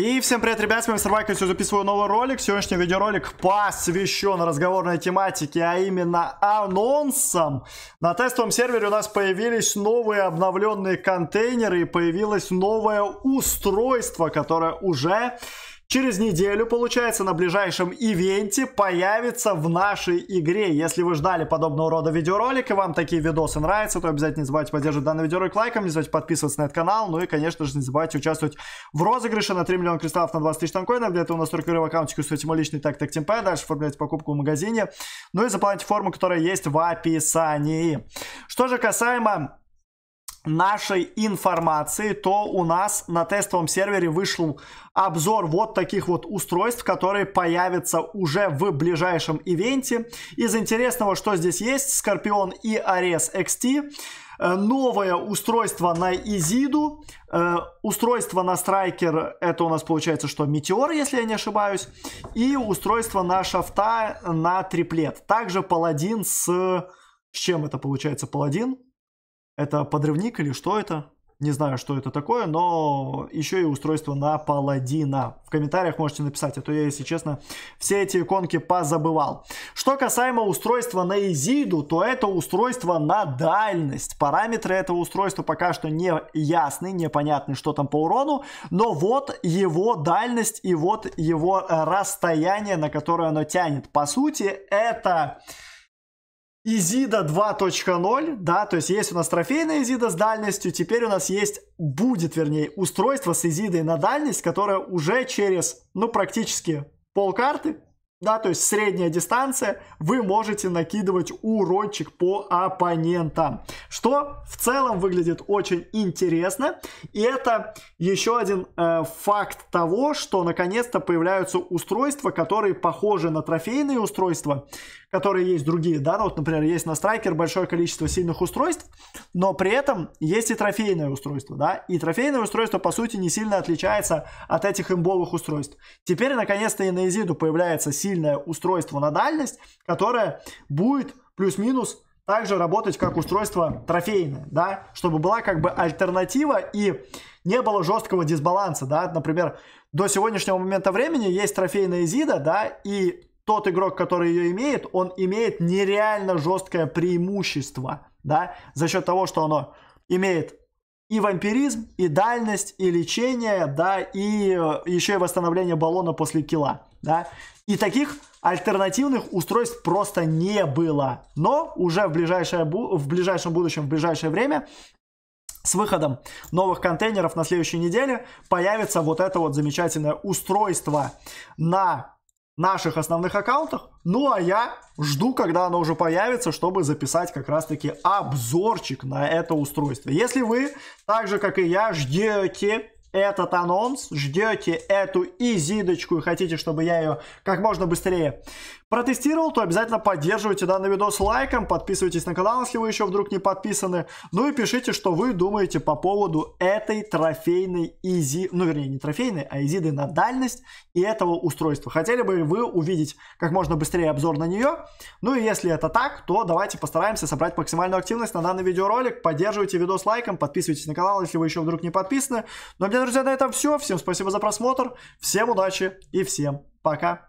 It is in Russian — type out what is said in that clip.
И всем привет, ребят, с вами Сарвайк, я сегодня записываю новый ролик. Сегодняшний видеоролик посвящен разговорной тематике, а именно анонсам. На тестовом сервере у нас появились новые обновленные контейнеры и появилось новое устройство, которое уже через неделю, получается, на ближайшем ивенте появится в нашей игре. Если вы ждали подобного рода видеоролика, вам такие видосы нравятся, то обязательно не забывайте поддерживать данный видеоролик лайком, не забывайте подписываться на этот канал, ну и, конечно же, не забывайте участвовать в розыгрыше на 3 миллиона кристаллов на 20 тысяч танкоинов. Для этого у нас только в аккаунтике стоите мой личный так так темпе, дальше оформляйте покупку в магазине, ну и заполняйте форму, которая есть в описании. Что же касаемо нашей информации, то у нас на тестовом сервере вышел обзор вот таких вот устройств, которые появятся уже в ближайшем ивенте. Из интересного, что здесь есть, Скорпион и Ares XT, э, новое устройство на Изиду, э, устройство на Страйкер, это у нас получается, что Метеор, если я не ошибаюсь, и устройство на Шафта на Триплет. Также Паладин с... С чем это получается? Паладин? Это подрывник или что это? Не знаю, что это такое, но еще и устройство на паладина. В комментариях можете написать, а то я, если честно, все эти иконки позабывал. Что касаемо устройства на Изиду, то это устройство на дальность. Параметры этого устройства пока что не ясны, непонятны, что там по урону, но вот его дальность и вот его расстояние, на которое оно тянет. По сути, это... Изида 2.0, да, то есть есть у нас трофейная Изида с дальностью, теперь у нас есть, будет, вернее, устройство с Изидой на дальность, которое уже через, ну, практически полкарты, да, то есть средняя дистанция, вы можете накидывать урочек по оппонентам что в целом выглядит очень интересно. И это еще один э, факт того, что наконец-то появляются устройства, которые похожи на трофейные устройства, которые есть другие, да, ну вот, например, есть на Страйкер большое количество сильных устройств, но при этом есть и трофейное устройство, да, и трофейное устройство, по сути, не сильно отличается от этих имбовых устройств. Теперь, наконец-то, и на Изиду появляется сильное устройство на дальность, которое будет плюс-минус также работать как устройство трофейное, да, чтобы была как бы альтернатива и не было жесткого дисбаланса, да, например, до сегодняшнего момента времени есть трофейная Изида, да, и тот игрок, который ее имеет, он имеет нереально жесткое преимущество, да, за счет того, что оно имеет и вампиризм, и дальность, и лечение, да, и э, еще и восстановление баллона после кила, да. И таких альтернативных устройств просто не было. Но уже в, ближайшее, в ближайшем будущем, в ближайшее время с выходом новых контейнеров на следующей неделе появится вот это вот замечательное устройство на наших основных аккаунтах. Ну а я жду, когда оно уже появится, чтобы записать как раз-таки обзорчик на это устройство. Если вы, так же как и я, ждете этот анонс, ждете эту изидочку и хотите, чтобы я ее как можно быстрее протестировал, то обязательно поддерживайте данный видос лайком, подписывайтесь на канал, если вы еще вдруг не подписаны, ну и пишите, что вы думаете по поводу этой трофейной изи, ну вернее не трофейной, а изиды на дальность и этого устройства. Хотели бы вы увидеть как можно быстрее обзор на нее, ну и если это так, то давайте постараемся собрать максимальную активность на данный видеоролик, поддерживайте видос лайком, подписывайтесь на канал, если вы еще вдруг не подписаны. Ну а мне, друзья, на этом все, всем спасибо за просмотр, всем удачи и всем пока!